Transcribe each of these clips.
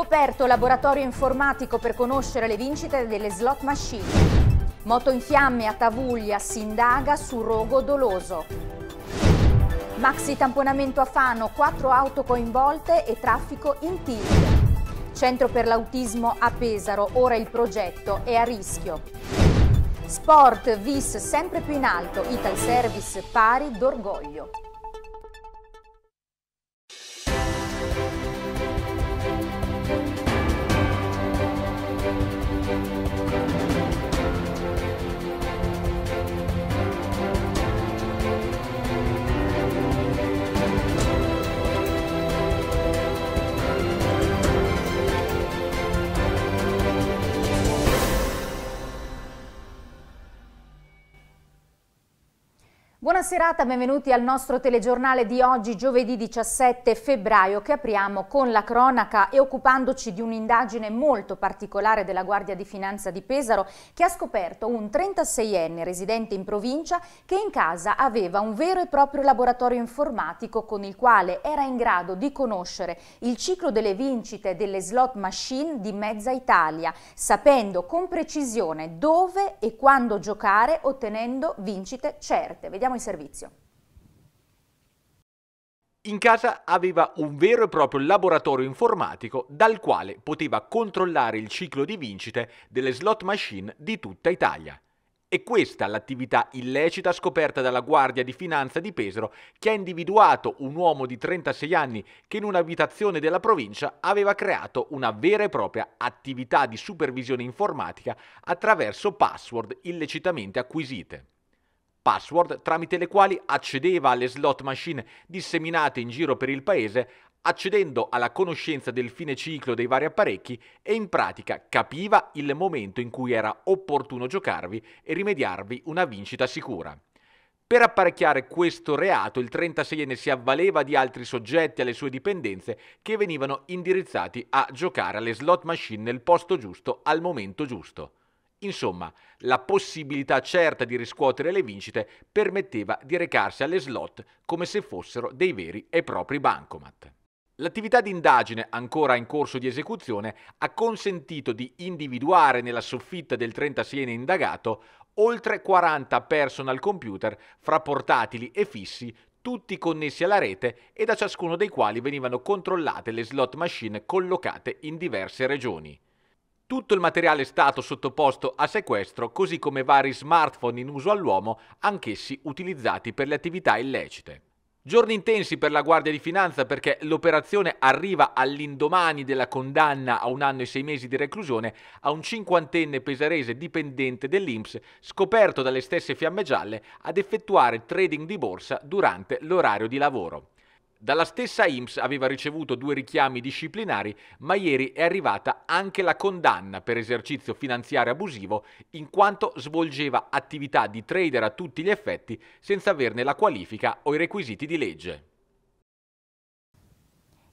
Scoperto laboratorio informatico per conoscere le vincite delle slot machine. Moto in fiamme a Tavuglia si indaga su rogo doloso. Maxi tamponamento a Fano, quattro auto coinvolte e traffico in tilt. Centro per l'autismo a Pesaro, ora il progetto è a rischio. Sport, vis sempre più in alto, Ital Service pari d'orgoglio. serata, benvenuti al nostro telegiornale di oggi, giovedì 17 febbraio, che apriamo con la cronaca e occupandoci di un'indagine molto particolare della Guardia di Finanza di Pesaro che ha scoperto un 36enne residente in provincia che in casa aveva un vero e proprio laboratorio informatico con il quale era in grado di conoscere il ciclo delle vincite delle slot machine di mezza Italia, sapendo con precisione dove e quando giocare ottenendo vincite certe. Vediamo i servizi servizio. In casa aveva un vero e proprio laboratorio informatico dal quale poteva controllare il ciclo di vincite delle slot machine di tutta Italia. È questa l'attività illecita scoperta dalla Guardia di Finanza di Pesaro che ha individuato un uomo di 36 anni che in un'abitazione della provincia aveva creato una vera e propria attività di supervisione informatica attraverso password illecitamente acquisite password tramite le quali accedeva alle slot machine disseminate in giro per il paese accedendo alla conoscenza del fine ciclo dei vari apparecchi e in pratica capiva il momento in cui era opportuno giocarvi e rimediarvi una vincita sicura. Per apparecchiare questo reato il 36enne si avvaleva di altri soggetti alle sue dipendenze che venivano indirizzati a giocare alle slot machine nel posto giusto al momento giusto. Insomma, la possibilità certa di riscuotere le vincite permetteva di recarsi alle slot come se fossero dei veri e propri bancomat. L'attività di indagine, ancora in corso di esecuzione, ha consentito di individuare nella soffitta del 36enne indagato oltre 40 personal computer fra portatili e fissi, tutti connessi alla rete e da ciascuno dei quali venivano controllate le slot machine collocate in diverse regioni. Tutto il materiale è stato sottoposto a sequestro, così come vari smartphone in uso all'uomo, anch'essi utilizzati per le attività illecite. Giorni intensi per la Guardia di Finanza perché l'operazione arriva all'indomani della condanna a un anno e sei mesi di reclusione a un cinquantenne pesarese dipendente dell'Inps scoperto dalle stesse fiamme gialle ad effettuare trading di borsa durante l'orario di lavoro. Dalla stessa IMS aveva ricevuto due richiami disciplinari, ma ieri è arrivata anche la condanna per esercizio finanziario abusivo in quanto svolgeva attività di trader a tutti gli effetti senza averne la qualifica o i requisiti di legge.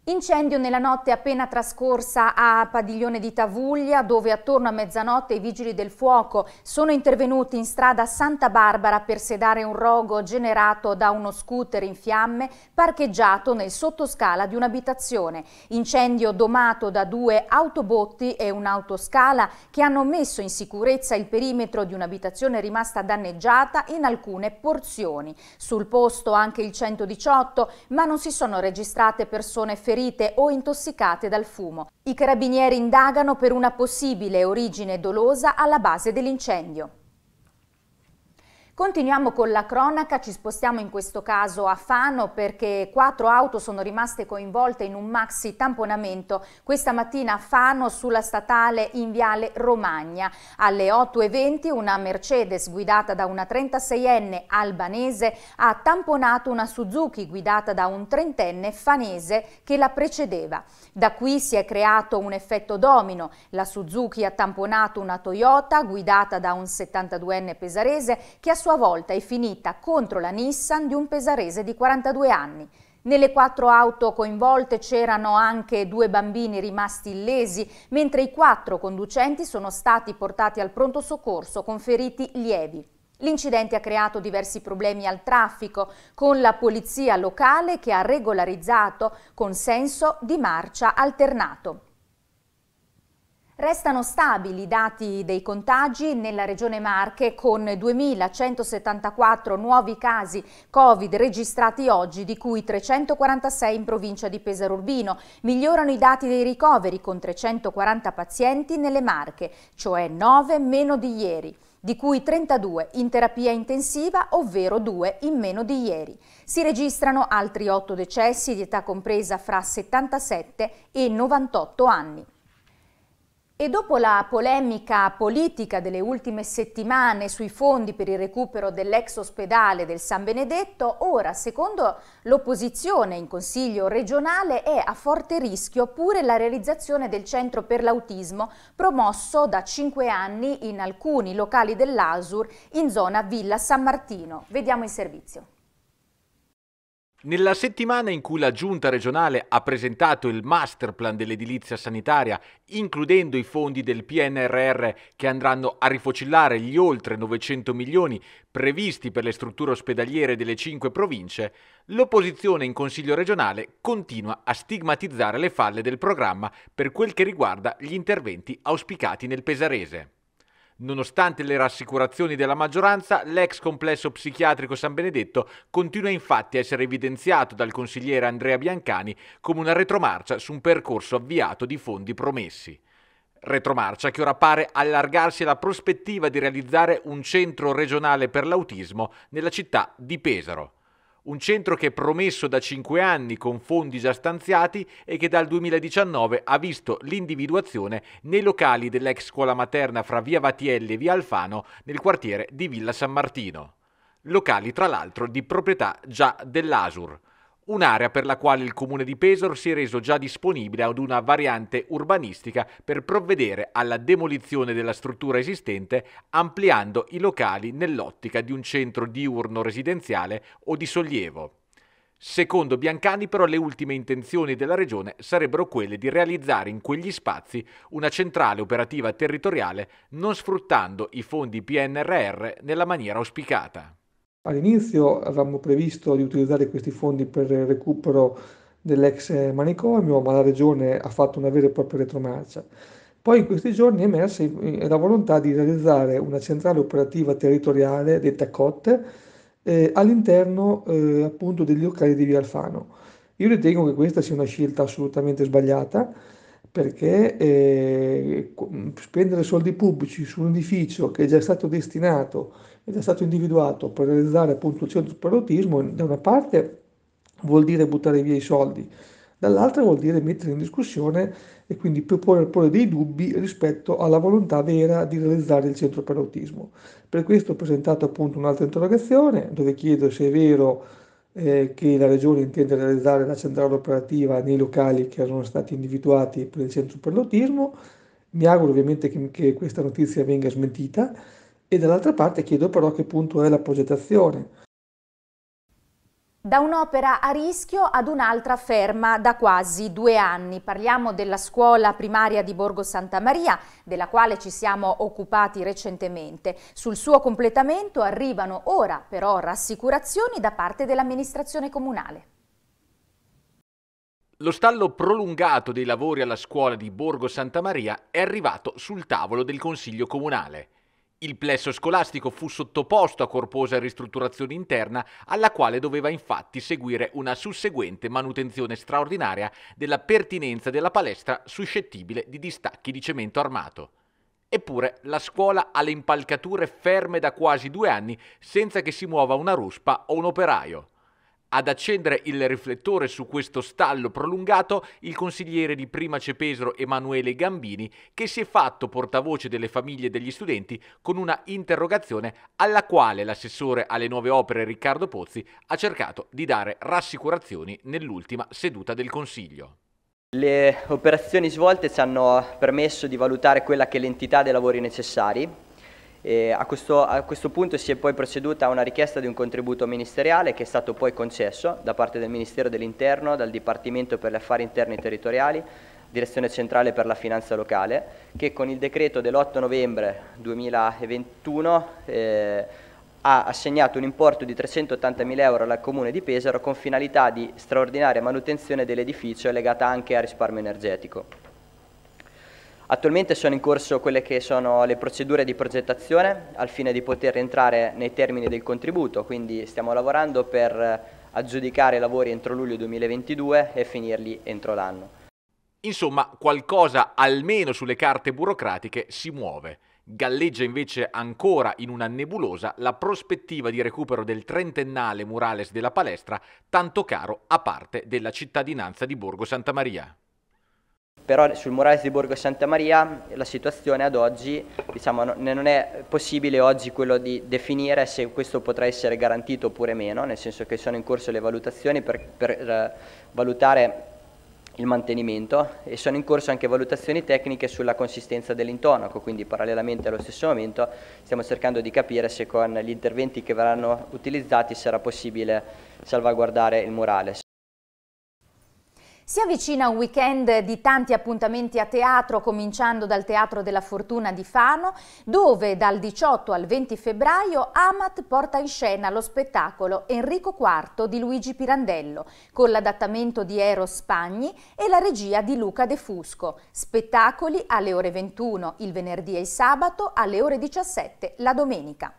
Incendio nella notte appena trascorsa a Padiglione di Tavuglia, dove attorno a mezzanotte i vigili del fuoco sono intervenuti in strada Santa Barbara per sedare un rogo generato da uno scooter in fiamme parcheggiato nel sottoscala di un'abitazione. Incendio domato da due autobotti e un'autoscala che hanno messo in sicurezza il perimetro di un'abitazione rimasta danneggiata in alcune porzioni. Sul posto anche il 118, ma non si sono registrate persone ferite ferite o intossicate dal fumo. I carabinieri indagano per una possibile origine dolosa alla base dell'incendio. Continuiamo con la cronaca, ci spostiamo in questo caso a Fano perché quattro auto sono rimaste coinvolte in un maxi tamponamento questa mattina a Fano sulla statale in Viale Romagna. Alle 8.20 una Mercedes guidata da una 36enne albanese ha tamponato una Suzuki guidata da un trentenne fanese che la precedeva. Da qui si è creato un effetto domino. La Suzuki ha tamponato una Toyota guidata da un 72enne pesarese che ha sua volta è finita contro la Nissan di un pesarese di 42 anni. Nelle quattro auto coinvolte c'erano anche due bambini rimasti illesi, mentre i quattro conducenti sono stati portati al pronto soccorso con feriti lievi. L'incidente ha creato diversi problemi al traffico, con la polizia locale che ha regolarizzato con senso di marcia alternato. Restano stabili i dati dei contagi nella regione Marche con 2.174 nuovi casi Covid registrati oggi, di cui 346 in provincia di Pesaro Urbino. Migliorano i dati dei ricoveri con 340 pazienti nelle Marche, cioè 9 meno di ieri di cui 32 in terapia intensiva, ovvero 2 in meno di ieri. Si registrano altri 8 decessi di età compresa fra 77 e 98 anni. E dopo la polemica politica delle ultime settimane sui fondi per il recupero dell'ex ospedale del San Benedetto, ora, secondo l'opposizione in Consiglio regionale, è a forte rischio pure la realizzazione del centro per l'autismo promosso da cinque anni in alcuni locali dell'ASUR in zona Villa San Martino. Vediamo il servizio. Nella settimana in cui la Giunta regionale ha presentato il masterplan dell'edilizia sanitaria, includendo i fondi del PNRR che andranno a rifocillare gli oltre 900 milioni previsti per le strutture ospedaliere delle cinque province, l'opposizione in Consiglio regionale continua a stigmatizzare le falle del programma per quel che riguarda gli interventi auspicati nel Pesarese. Nonostante le rassicurazioni della maggioranza, l'ex complesso psichiatrico San Benedetto continua infatti a essere evidenziato dal consigliere Andrea Biancani come una retromarcia su un percorso avviato di fondi promessi. Retromarcia che ora pare allargarsi alla prospettiva di realizzare un centro regionale per l'autismo nella città di Pesaro. Un centro che è promesso da 5 anni con fondi già stanziati e che dal 2019 ha visto l'individuazione nei locali dell'ex scuola materna fra via Vatielli e via Alfano nel quartiere di Villa San Martino. Locali tra l'altro di proprietà già dell'Asur. Un'area per la quale il comune di Pesor si è reso già disponibile ad una variante urbanistica per provvedere alla demolizione della struttura esistente ampliando i locali nell'ottica di un centro diurno residenziale o di sollievo. Secondo Biancani però le ultime intenzioni della regione sarebbero quelle di realizzare in quegli spazi una centrale operativa territoriale non sfruttando i fondi PNRR nella maniera auspicata. All'inizio avevamo previsto di utilizzare questi fondi per il recupero dell'ex manicomio, ma la regione ha fatto una vera e propria retromarcia. Poi in questi giorni è emersa eh, la volontà di realizzare una centrale operativa territoriale, detta COT, eh, all'interno eh, appunto degli locali di Via Alfano. Io ritengo che questa sia una scelta assolutamente sbagliata, perché eh, spendere soldi pubblici su un edificio che è già stato destinato, è già stato individuato per realizzare appunto il centro per l'autismo, da una parte vuol dire buttare via i soldi, dall'altra vuol dire mettere in discussione e quindi porre, dei dubbi rispetto alla volontà vera di realizzare il centro per l'autismo. Per questo ho presentato appunto un'altra interrogazione dove chiedo se è vero eh, che la Regione intende realizzare la centrale operativa nei locali che erano stati individuati per il Centro per l'Autismo. Mi auguro ovviamente che, che questa notizia venga smentita e dall'altra parte chiedo però che punto è la progettazione da un'opera a rischio ad un'altra ferma da quasi due anni. Parliamo della scuola primaria di Borgo Santa Maria, della quale ci siamo occupati recentemente. Sul suo completamento arrivano ora però rassicurazioni da parte dell'amministrazione comunale. Lo stallo prolungato dei lavori alla scuola di Borgo Santa Maria è arrivato sul tavolo del Consiglio Comunale. Il plesso scolastico fu sottoposto a corposa ristrutturazione interna, alla quale doveva infatti seguire una susseguente manutenzione straordinaria della pertinenza della palestra suscettibile di distacchi di cemento armato. Eppure la scuola ha le impalcature ferme da quasi due anni senza che si muova una ruspa o un operaio. Ad accendere il riflettore su questo stallo prolungato il consigliere di Prima Cepesro Emanuele Gambini che si è fatto portavoce delle famiglie degli studenti con una interrogazione alla quale l'assessore alle nuove opere Riccardo Pozzi ha cercato di dare rassicurazioni nell'ultima seduta del Consiglio. Le operazioni svolte ci hanno permesso di valutare quella che è l'entità dei lavori necessari a questo, a, questo, punto si è poi proceduta a una richiesta di un contributo ministeriale che è stato poi concesso da parte del Ministero dell'Interno, dal Dipartimento per gli Affari Interni e Territoriali, Direzione Centrale per la Finanza Locale, che con il decreto dell'8 novembre 2021 eh, ha assegnato un importo di 380.000 euro al Comune di Pesaro con finalità di straordinaria manutenzione dell'edificio legata anche al risparmio energetico. Attualmente sono in corso quelle che sono le procedure di progettazione al fine di poter entrare nei termini del contributo, quindi stiamo lavorando per aggiudicare i lavori entro luglio 2022 e finirli entro l'anno. Insomma, qualcosa almeno sulle carte burocratiche si muove. Galleggia invece ancora in una nebulosa la prospettiva di recupero del trentennale murales della palestra, tanto caro a parte della cittadinanza di Borgo Santa Maria però sul Morales di Borgo Santa Maria la situazione ad oggi, diciamo, non è possibile oggi quello di definire se questo potrà essere garantito oppure meno, nel senso che sono in corso le valutazioni per, per eh, valutare il mantenimento e sono in corso anche valutazioni tecniche sulla consistenza dell'intonaco, quindi parallelamente allo stesso momento stiamo cercando di capire se con gli interventi che verranno utilizzati sarà possibile salvaguardare il murales. Si avvicina un weekend di tanti appuntamenti a teatro, cominciando dal Teatro della Fortuna di Fano, dove dal 18 al 20 febbraio Amat porta in scena lo spettacolo Enrico IV di Luigi Pirandello, con l'adattamento di Eros Spagni e la regia di Luca De Fusco. Spettacoli alle ore 21 il venerdì e il sabato, alle ore 17 la domenica.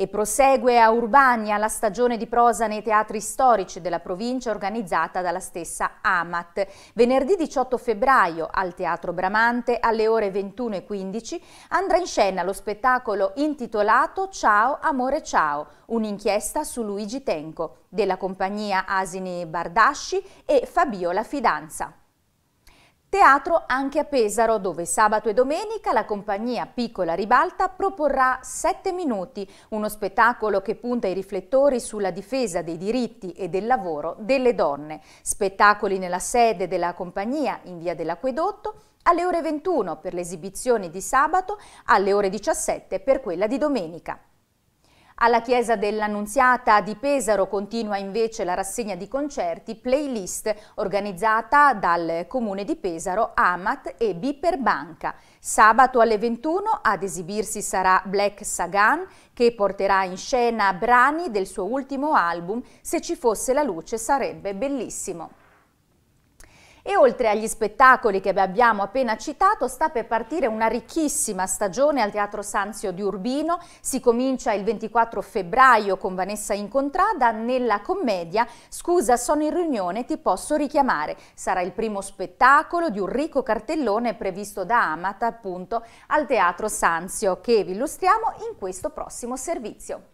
E prosegue a Urbania la stagione di prosa nei teatri storici della provincia organizzata dalla stessa AMAT. Venerdì 18 febbraio al Teatro Bramante alle ore 21.15 andrà in scena lo spettacolo intitolato Ciao Amore Ciao, un'inchiesta su Luigi Tenco, della compagnia Asini Bardasci e Fabio La Fidanza. Teatro anche a Pesaro, dove sabato e domenica la compagnia Piccola Ribalta proporrà 7 minuti, uno spettacolo che punta i riflettori sulla difesa dei diritti e del lavoro delle donne. Spettacoli nella sede della compagnia in via dell'Acquedotto, alle ore 21 per le esibizioni di sabato, alle ore 17 per quella di domenica. Alla chiesa dell'Annunziata di Pesaro continua invece la rassegna di concerti playlist organizzata dal comune di Pesaro, Amat e Biperbanca. Sabato alle 21 ad esibirsi sarà Black Sagan che porterà in scena brani del suo ultimo album Se ci fosse la luce sarebbe bellissimo. E oltre agli spettacoli che abbiamo appena citato, sta per partire una ricchissima stagione al Teatro Sanzio di Urbino. Si comincia il 24 febbraio con Vanessa Incontrada nella commedia Scusa, sono in riunione, ti posso richiamare. Sarà il primo spettacolo di un ricco cartellone previsto da Amata appunto al Teatro Sanzio che vi illustriamo in questo prossimo servizio.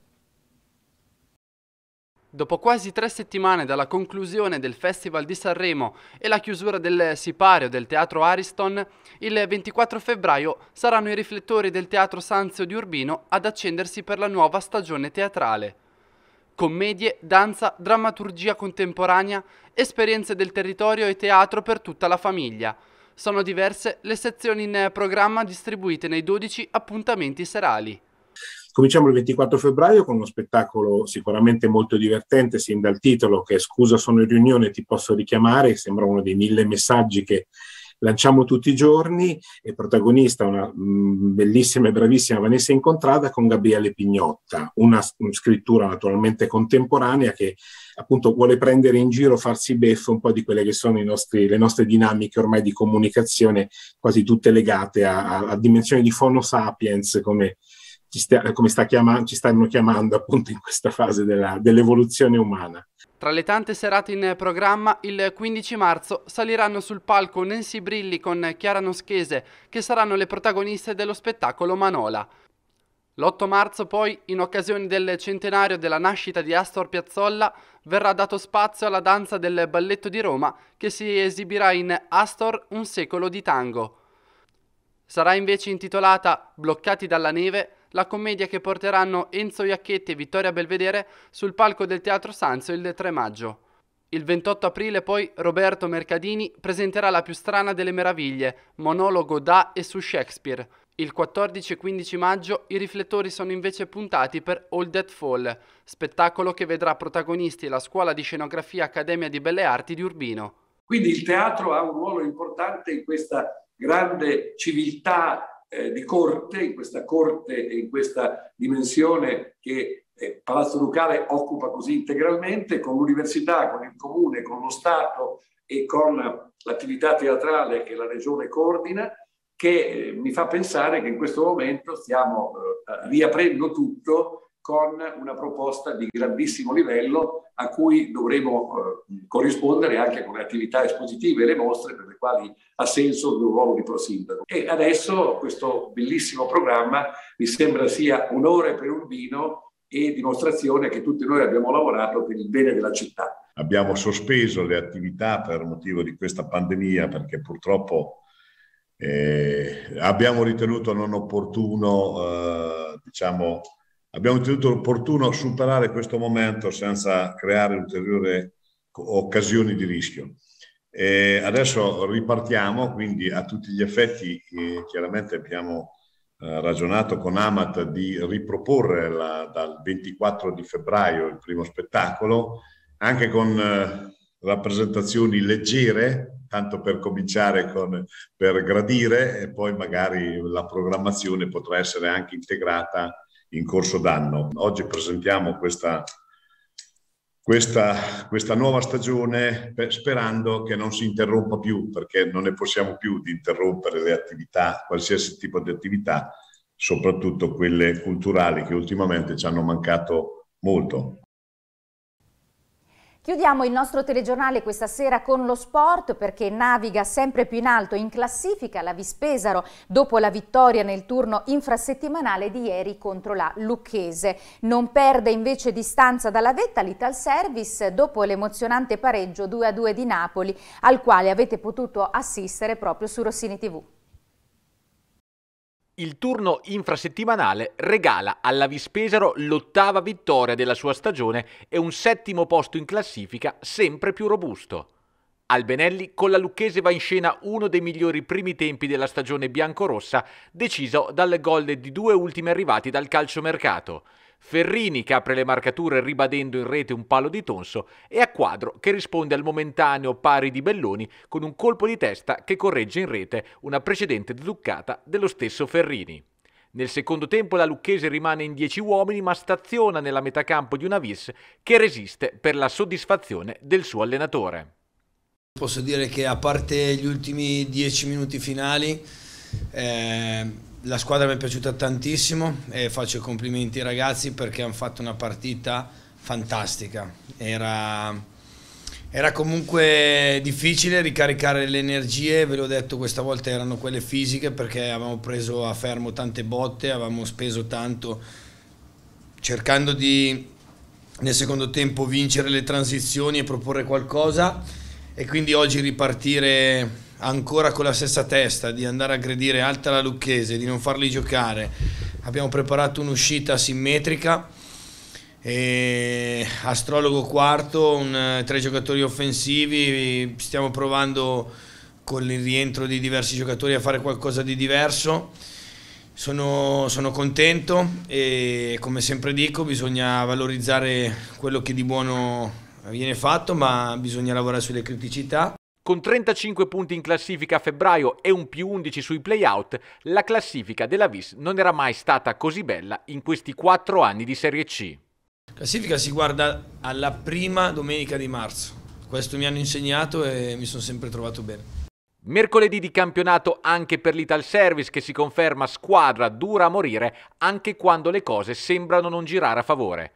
Dopo quasi tre settimane dalla conclusione del Festival di Sanremo e la chiusura del sipario del Teatro Ariston, il 24 febbraio saranno i riflettori del Teatro Sanzio di Urbino ad accendersi per la nuova stagione teatrale. Commedie, danza, drammaturgia contemporanea, esperienze del territorio e teatro per tutta la famiglia. Sono diverse le sezioni in programma distribuite nei 12 appuntamenti serali. Cominciamo il 24 febbraio con uno spettacolo sicuramente molto divertente, sin dal titolo, che è Scusa sono in riunione, ti posso richiamare, sembra uno dei mille messaggi che lanciamo tutti i giorni e protagonista una mm, bellissima e bravissima Vanessa Incontrada con Gabriele Pignotta, una, scrittura naturalmente contemporanea che appunto vuole prendere in giro, farsi beffo un po' di quelle che sono nostri, le nostre dinamiche ormai di comunicazione quasi tutte legate a, a, a dimensioni di phono sapiens come ci, stia, come sta chiama, ci stanno chiamando appunto in questa fase della, dell'evoluzione umana. Tra le tante serate in programma, il 15 marzo saliranno sul palco Nancy Brilli con Chiara Noschese, che saranno le protagoniste dello spettacolo Manola. L'8 marzo poi, in occasione del centenario della nascita di Astor Piazzolla, verrà dato spazio alla danza del Balletto di Roma che si esibirà in Astor Un secolo di tango. Sarà invece intitolata Bloccati dalla neve la commedia che porteranno Enzo Iacchetti e Vittoria Belvedere sul palco del Teatro Sanzio il 3 maggio. Il 28 aprile poi Roberto Mercadini presenterà La più strana delle meraviglie, monologo da e su Shakespeare. Il 14 e 15 maggio i riflettori sono invece puntati per All That Fall, spettacolo che vedrà protagonisti la scuola di scenografia Accademia di Belle Arti di Urbino. Quindi il teatro ha un ruolo importante in questa grande civiltà eh, di corte, in questa corte, e in questa dimensione che eh, Palazzo Ducale occupa così integralmente, con l'università, con il comune, con lo Stato e con l'attività teatrale che la regione coordina, che eh, mi fa pensare che in questo momento stiamo eh, riaprendo tutto con una proposta di grandissimo livello a cui dovremo eh, corrispondere anche con le attività espositive e le mostre per le quali ha senso il ruolo di prosindaco. E adesso questo bellissimo programma mi sembra sia un'ora per un vino e dimostrazione che tutti noi abbiamo lavorato per il bene della città. Abbiamo sospeso le attività per motivo di questa pandemia perché purtroppo eh, abbiamo ritenuto non opportuno eh, diciamo, abbiamo ritenuto opportuno superare questo momento senza creare ulteriori occasioni di rischio. E adesso ripartiamo, quindi a tutti gli effetti eh, chiaramente abbiamo eh, ragionato con Amat di riproporre la, dal 24 di febbraio il primo spettacolo, anche con eh, rappresentazioni leggere, tanto per cominciare con, per gradire e poi magari la programmazione potrà essere anche integrata in corso d'anno. Oggi presentiamo questa, questa, questa nuova stagione sperando che non si interrompa più, perché non ne possiamo più di interrompere le attività, qualsiasi tipo di attività, soprattutto quelle culturali che ultimamente ci hanno mancato molto. Chiudiamo il nostro telegiornale questa sera con lo sport perché naviga sempre più in alto in classifica la Vispesaro dopo la vittoria nel turno infrasettimanale di ieri contro la Lucchese. Non perde invece distanza dalla vetta l'Ital Service dopo l'emozionante pareggio 2-2 di Napoli al quale avete potuto assistere proprio su Rossini TV. Il turno infrasettimanale regala alla Vispesaro l'ottava vittoria della sua stagione e un settimo posto in classifica sempre più robusto. Albenelli con la Lucchese va in scena uno dei migliori primi tempi della stagione biancorossa, deciso dal gol di due ultimi arrivati dal calciomercato. Ferrini che apre le marcature ribadendo in rete un palo di Tonso e a Quadro che risponde al momentaneo pari di Belloni con un colpo di testa che corregge in rete una precedente deduccata dello stesso Ferrini. Nel secondo tempo la Lucchese rimane in 10 uomini ma staziona nella metà campo di una vis che resiste per la soddisfazione del suo allenatore. Posso dire che a parte gli ultimi 10 minuti finali eh la squadra mi è piaciuta tantissimo e faccio i complimenti ai ragazzi perché hanno fatto una partita fantastica. Era, era comunque difficile ricaricare le energie, ve l'ho detto questa volta erano quelle fisiche perché avevamo preso a fermo tante botte, avevamo speso tanto cercando di nel secondo tempo vincere le transizioni e proporre qualcosa e quindi oggi ripartire ancora con la stessa testa di andare a aggredire alta la Lucchese, di non farli giocare. Abbiamo preparato un'uscita simmetrica. E astrologo quarto, un, eh, tre giocatori offensivi, stiamo provando con il rientro di diversi giocatori a fare qualcosa di diverso. Sono, sono, contento e come sempre dico bisogna valorizzare quello che di buono viene fatto ma bisogna lavorare sulle criticità. Con 35 punti in classifica a febbraio e un più 11 sui playout, la classifica della Vis non era mai stata così bella in questi 4 anni di Serie C. La classifica si guarda alla prima domenica di marzo. Questo mi hanno insegnato e mi sono sempre trovato bene. Mercoledì di campionato anche per l'Ital Service che si conferma squadra dura a morire anche quando le cose sembrano non girare a favore.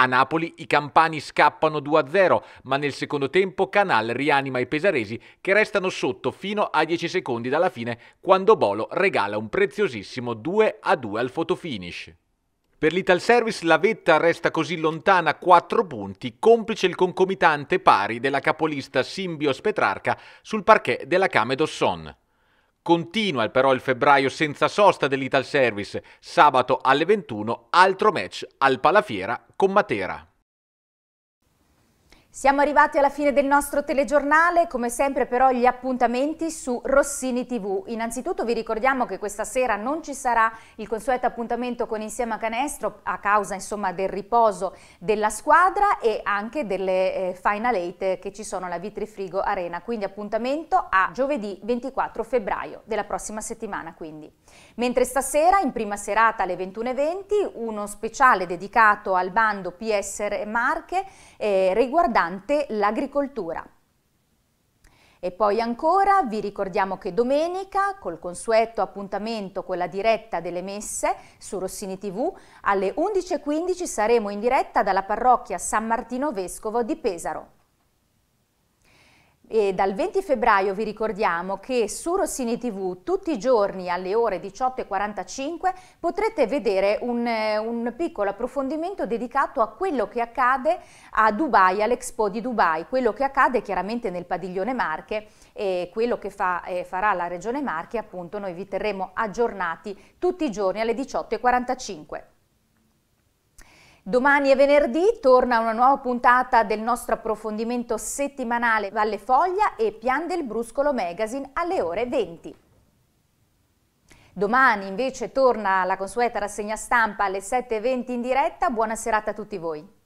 A Napoli i campani scappano 2-0, ma nel secondo tempo Canal rianima i pesaresi che restano sotto fino a 10 secondi dalla fine quando Bolo regala un preziosissimo 2-2 al fotofinish. Per l'Ital Service la vetta resta così lontana 4 punti, complice il concomitante pari della capolista Simbios Petrarca sul parquet della Came d'Osson. Continua però il febbraio senza sosta dell'Ital Service, sabato alle 21, altro match al Palafiera con Matera. Siamo arrivati alla fine del nostro telegiornale, come sempre però gli appuntamenti su Rossini TV. Innanzitutto vi ricordiamo che questa sera non ci sarà il consueto appuntamento con Insieme a Canestro a causa insomma, del riposo della squadra e anche delle eh, Final 8 che ci sono alla Vitrifrigo Arena, quindi appuntamento a giovedì 24 febbraio della prossima settimana quindi. Mentre stasera in prima serata alle 21.20 uno speciale dedicato al bando PSR Marche eh, riguardante durante l'agricoltura. E poi ancora vi ricordiamo che domenica, col consueto appuntamento con la diretta delle messe su Rossini TV, alle 11.15 saremo in diretta dalla parrocchia San Martino Vescovo di Pesaro. E dal 20 febbraio vi ricordiamo che su Rossini TV tutti i giorni alle ore 18.45 potrete vedere un, un, piccolo approfondimento dedicato a quello che accade a Dubai, all'Expo di Dubai, quello che accade chiaramente nel padiglione Marche e quello che fa, eh, farà la Regione Marche, appunto noi vi terremo aggiornati tutti i giorni alle 18.45. Domani è venerdì torna una nuova puntata del nostro approfondimento settimanale Valle Foglia e Pian del Bruscolo Magazine alle ore 20. Domani invece torna la consueta rassegna stampa alle 7.20 in diretta. Buona serata a tutti voi.